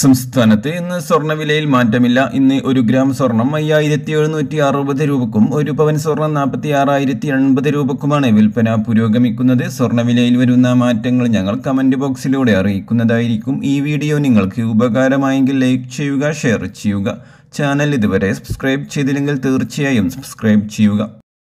സംസ്ഥാനത്ത് ഇന്ന് സ്വർണ്ണവിലയിൽ മാറ്റമില്ല ഇന്ന് ഒരു ഗ്രാം സ്വർണം അയ്യായിരത്തി എഴുന്നൂറ്റി അറുപത് രൂപക്കും ഒരു പവൻ സ്വർണം നാൽപ്പത്തി ആറായിരത്തി എൺപത് രൂപക്കുമാണ് വിൽപ്പന പുരോഗമിക്കുന്നത് സ്വർണ്ണവിലയിൽ വരുന്ന മാറ്റങ്ങൾ ഞങ്ങൾ കമൻറ്റ് ബോക്സിലൂടെ അറിയിക്കുന്നതായിരിക്കും ഈ വീഡിയോ നിങ്ങൾക്ക് ഉപകാരമായെങ്കിൽ ലൈക്ക് ചെയ്യുക ഷെയർ ചെയ്യുക ചാനൽ ഇതുവരെ സബ്സ്ക്രൈബ് ചെയ്തില്ലെങ്കിൽ തീർച്ചയായും സബ്സ്ക്രൈബ് ചെയ്യുക